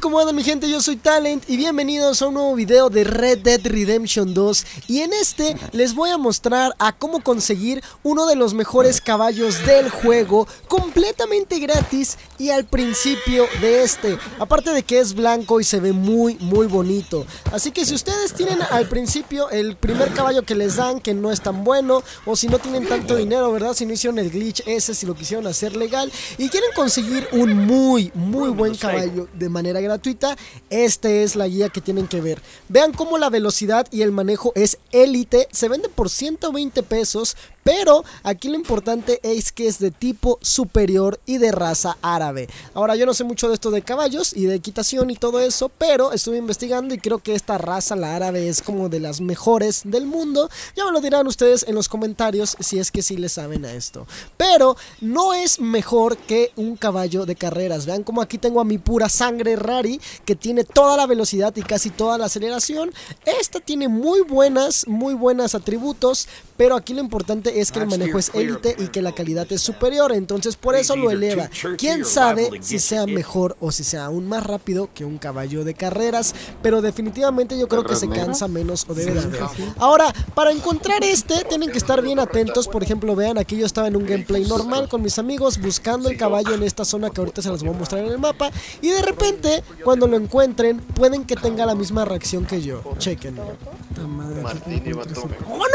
¿cómo andan mi gente? Yo soy Talent y bienvenidos a un nuevo video de Red Dead Redemption 2 Y en este les voy a mostrar a cómo conseguir uno de los mejores caballos del juego Completamente gratis y al principio de este Aparte de que es blanco y se ve muy muy bonito Así que si ustedes tienen al principio el primer caballo que les dan que no es tan bueno O si no tienen tanto dinero, ¿verdad? Si no hicieron el glitch ese, si lo quisieron hacer legal Y quieren conseguir un muy muy buen pues, caballo de manera gratuita, esta es la guía que tienen que ver. Vean cómo la velocidad y el manejo es élite, se vende por 120 pesos, pero aquí lo importante es que es de tipo superior y de raza árabe. Ahora, yo no sé mucho de esto de caballos y de equitación y todo eso, pero estuve investigando y creo que esta raza, la árabe, es como de las mejores del mundo. Ya me lo dirán ustedes en los comentarios si es que sí le saben a esto. Pero no es mejor que un caballo de carreras. Vean como aquí tengo a mi pura sangre Rari, que tiene toda la velocidad y casi toda la aceleración. Esta tiene muy buenas, muy buenas atributos, pero aquí lo importante es que el manejo es élite y que la calidad es superior, entonces por eso lo eleva. Quién sabe si sea mejor o si sea aún más rápido que un caballo de carreras, pero definitivamente yo creo que se cansa menos o debe de Ahora, para encontrar este, tienen que estar bien atentos. Por ejemplo, vean, aquí yo estaba en un gameplay normal con mis amigos buscando el caballo en esta zona que ahorita se los voy a mostrar en el mapa. Y de repente, cuando lo encuentren, pueden que tenga la misma reacción que yo. Chequen. ¡Oh, no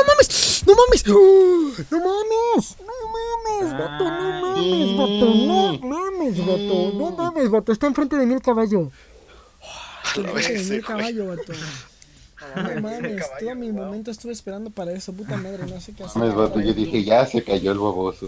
mames! ¡No mames! ¡No mames! ¡No mames, vato! ¡No mames, vato! ¡No mames, vato! ¡No mames, vato! Está enfrente de mí el caballo. de mi caballo, vato. No mames, todo mi momento estuve esperando para eso, puta madre, no sé qué hacer. Mames, vato, yo dije, ya se cayó el boboso.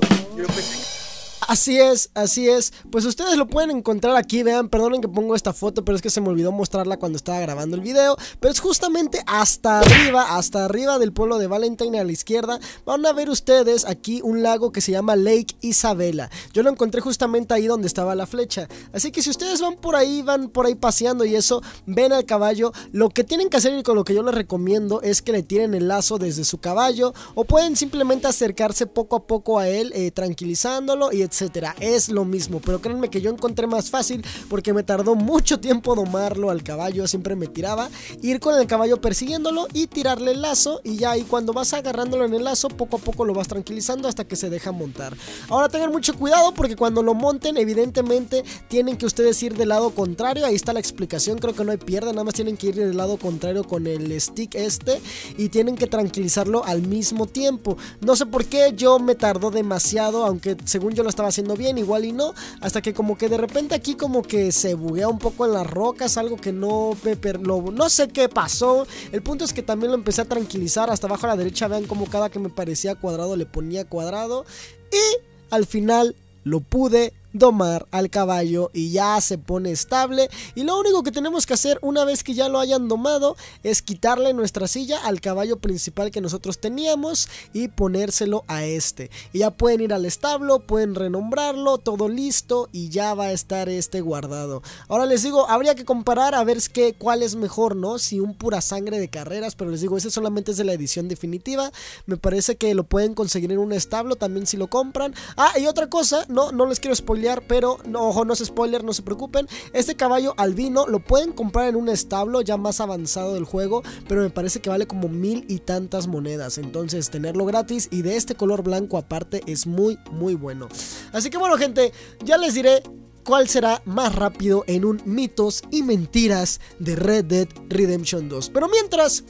Así es, así es. Pues ustedes lo pueden encontrar aquí, vean, perdonen que pongo esta foto, pero es que se me olvidó mostrarla cuando estaba grabando el video. Pero es justamente hasta arriba, hasta arriba del pueblo de Valentine a la izquierda, van a ver ustedes aquí un lago que se llama Lake Isabela. Yo lo encontré justamente ahí donde estaba la flecha. Así que si ustedes van por ahí, van por ahí paseando y eso, ven al caballo. Lo que tienen que hacer y con lo que yo les recomiendo es que le tiren el lazo desde su caballo o pueden simplemente acercarse poco a poco a él, eh, tranquilizándolo y etc es lo mismo, pero créanme que yo encontré más fácil porque me tardó mucho tiempo domarlo al caballo, siempre me tiraba, ir con el caballo persiguiéndolo y tirarle el lazo y ya ahí cuando vas agarrándolo en el lazo poco a poco lo vas tranquilizando hasta que se deja montar. Ahora tengan mucho cuidado porque cuando lo monten evidentemente tienen que ustedes ir del lado contrario, ahí está la explicación, creo que no hay pierda, nada más tienen que ir del lado contrario con el stick este y tienen que tranquilizarlo al mismo tiempo. No sé por qué yo me tardó demasiado, aunque según yo lo estaba estaba haciendo bien, igual y no, hasta que como que de repente aquí como que se buguea un poco en las rocas, algo que no Pepper no sé qué pasó, el punto es que también lo empecé a tranquilizar, hasta abajo a la derecha vean como cada que me parecía cuadrado le ponía cuadrado y al final lo pude domar al caballo y ya se pone estable. Y lo único que tenemos que hacer una vez que ya lo hayan domado es quitarle nuestra silla al caballo principal que nosotros teníamos y ponérselo a este. Y ya pueden ir al establo, pueden renombrarlo, todo listo y ya va a estar este guardado. Ahora les digo, habría que comparar a ver qué, cuál es mejor, ¿no? Si un pura sangre de carreras, pero les digo, ese solamente es de la edición definitiva. Me parece que lo pueden conseguir en un establo también si lo compran. Ah, y otra cosa, no, no les quiero spoiler pero no, ojo, no es spoiler, no se preocupen. Este caballo albino lo pueden comprar en un establo ya más avanzado del juego, pero me parece que vale como mil y tantas monedas. Entonces, tenerlo gratis y de este color blanco aparte es muy, muy bueno. Así que bueno, gente, ya les diré cuál será más rápido en un mitos y mentiras de Red Dead Redemption 2. Pero mientras,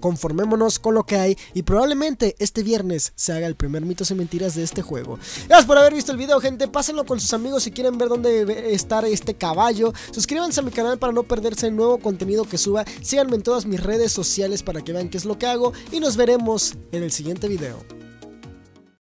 conformémonos con lo que hay y probablemente este viernes se haga el primer mito y mentiras de este juego. Gracias por haber visto el video, gente. Pásenlo con sus amigos si quieren ver dónde estar este caballo. Suscríbanse a mi canal para no perderse el nuevo contenido que suba. Síganme en todas mis redes sociales para que vean qué es lo que hago y nos veremos en el siguiente video.